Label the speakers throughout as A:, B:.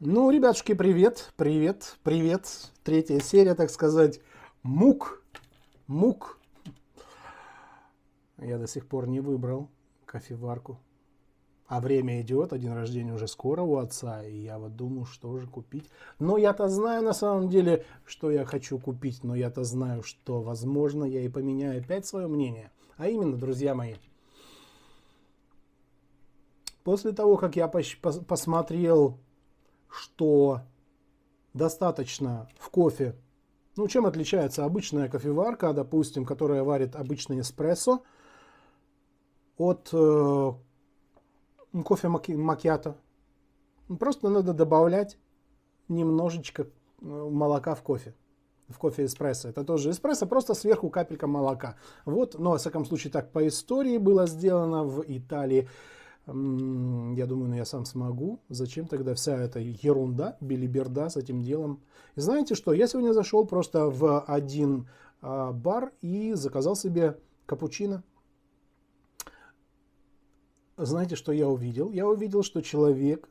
A: Ну, ребятушки, привет, привет, привет. Третья серия, так сказать. Мук, мук. Я до сих пор не выбрал кофеварку. А время идет, а день рождения уже скоро у отца, и я вот думаю, что же купить. Но я-то знаю на самом деле, что я хочу купить, но я-то знаю, что, возможно, я и поменяю опять свое мнение. А именно, друзья мои, после того, как я посмотрел что достаточно в кофе. Ну, чем отличается обычная кофеварка, допустим, которая варит обычный эспрессо, от э, кофе маки, Просто надо добавлять немножечко э, молока в кофе. В кофе эспрессо. Это тоже эспрессо, просто сверху капелька молока. Вот, но, ну, во всяком случае, так по истории было сделано в Италии я думаю, ну я сам смогу. Зачем тогда вся эта ерунда, билиберда с этим делом? И знаете что, я сегодня зашел просто в один а, бар и заказал себе капучино. Знаете, что я увидел? Я увидел, что человек,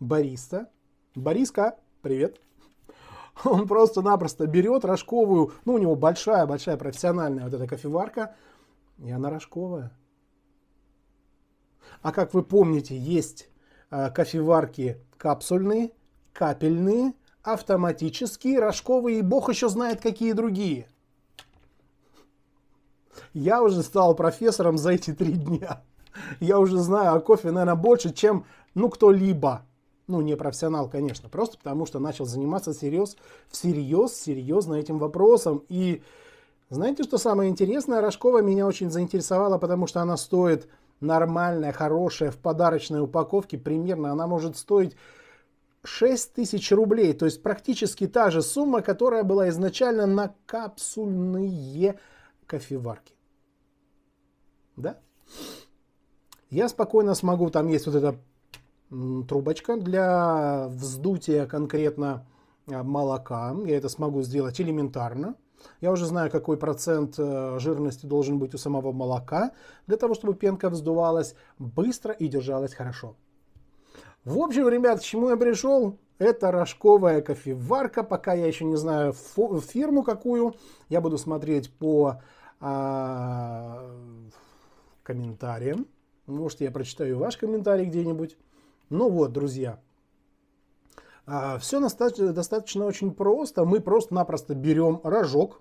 A: бариста, Бориска, привет, он просто-напросто берет рожковую, ну у него большая-большая профессиональная вот эта кофеварка, и она рожковая. А как вы помните, есть э, кофеварки капсульные, капельные, автоматические, рожковые и бог еще знает какие другие. Я уже стал профессором за эти три дня. Я уже знаю о кофе, наверное, больше, чем ну кто-либо. Ну, не профессионал, конечно, просто потому что начал заниматься всерьез, всерьез, серьезно этим вопросом. И знаете, что самое интересное? Рожкова меня очень заинтересовала, потому что она стоит нормальная, хорошая, в подарочной упаковке, примерно она может стоить 6 тысяч рублей. То есть практически та же сумма, которая была изначально на капсульные кофеварки. Да? Я спокойно смогу, там есть вот эта трубочка для вздутия конкретно а, молока. Я это смогу сделать элементарно. Я уже знаю, какой процент э, жирности должен быть у самого молока, для того, чтобы пенка вздувалась быстро и держалась хорошо. В общем, ребят, к чему я пришел? Это рожковая кофеварка. Пока я еще не знаю фирму какую. Я буду смотреть по а, комментариям. Может, я прочитаю ваш комментарий где-нибудь. Ну вот, друзья, а, Все достаточно, достаточно очень просто. Мы просто-напросто берем рожок,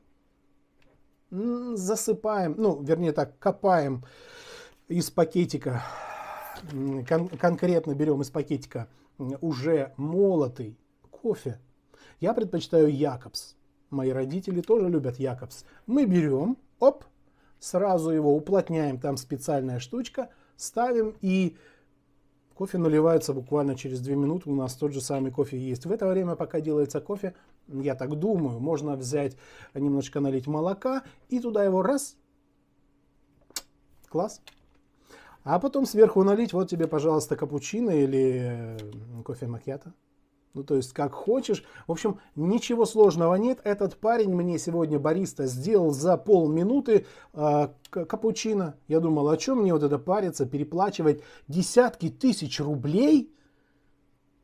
A: засыпаем, ну, вернее так, копаем из пакетика, кон конкретно берем из пакетика уже молотый кофе. Я предпочитаю Якобс. Мои родители тоже любят Якобс. Мы берем, оп, сразу его уплотняем, там специальная штучка, ставим и Кофе наливается буквально через 2 минуты, у нас тот же самый кофе есть. В это время, пока делается кофе, я так думаю, можно взять, немножечко налить молока и туда его раз. Класс. А потом сверху налить, вот тебе, пожалуйста, капучино или э, кофе макьято. Ну, то есть, как хочешь. В общем, ничего сложного нет. Этот парень мне сегодня бариста сделал за полминуты э, капучино. Я думал, о чем мне вот это париться, переплачивать десятки тысяч рублей?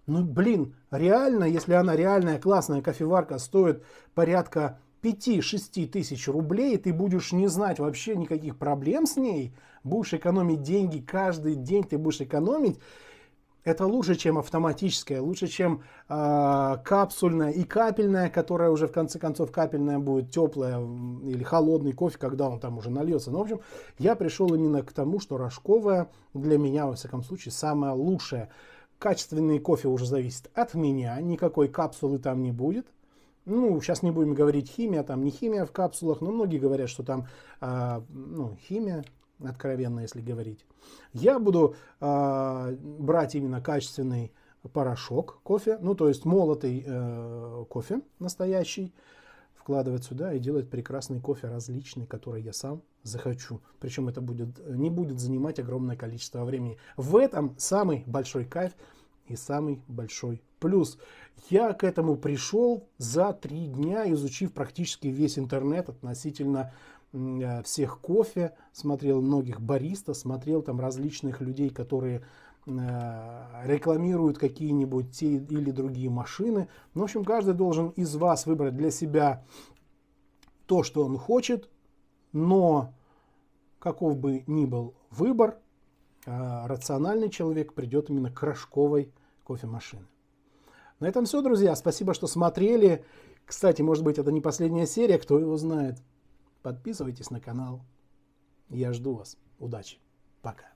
A: Ну, блин, реально, если она реальная классная кофеварка стоит порядка 5-6 тысяч рублей, ты будешь не знать вообще никаких проблем с ней, будешь экономить деньги каждый день, ты будешь экономить, это лучше, чем автоматическая, лучше, чем э, капсульная и капельная, которая уже в конце концов капельная будет теплая или холодный кофе, когда он там уже нальется. Но ну, в общем, я пришел именно к тому, что рожковая для меня, во всяком случае, самая лучшая. Качественный кофе уже зависит от меня, никакой капсулы там не будет. Ну, сейчас не будем говорить химия, там не химия в капсулах, но многие говорят, что там э, ну, химия, откровенно, если говорить. Я буду э, брать именно качественный порошок кофе, ну то есть молотый э, кофе настоящий, вкладывать сюда и делать прекрасный кофе различный, который я сам захочу. Причем это будет, не будет занимать огромное количество времени. В этом самый большой кайф и самый большой плюс. Я к этому пришел за три дня, изучив практически весь интернет относительно Э, всех кофе, смотрел многих бариста, смотрел там различных людей, которые э, рекламируют какие-нибудь те или другие машины. Ну, в общем, каждый должен из вас выбрать для себя то, что он хочет, но каков бы ни был выбор, э, рациональный человек придет именно к рожковой кофемашине. На этом все, друзья. Спасибо, что смотрели. Кстати, может быть, это не последняя серия, кто его знает. Подписывайтесь на канал. Я жду вас. Удачи. Пока.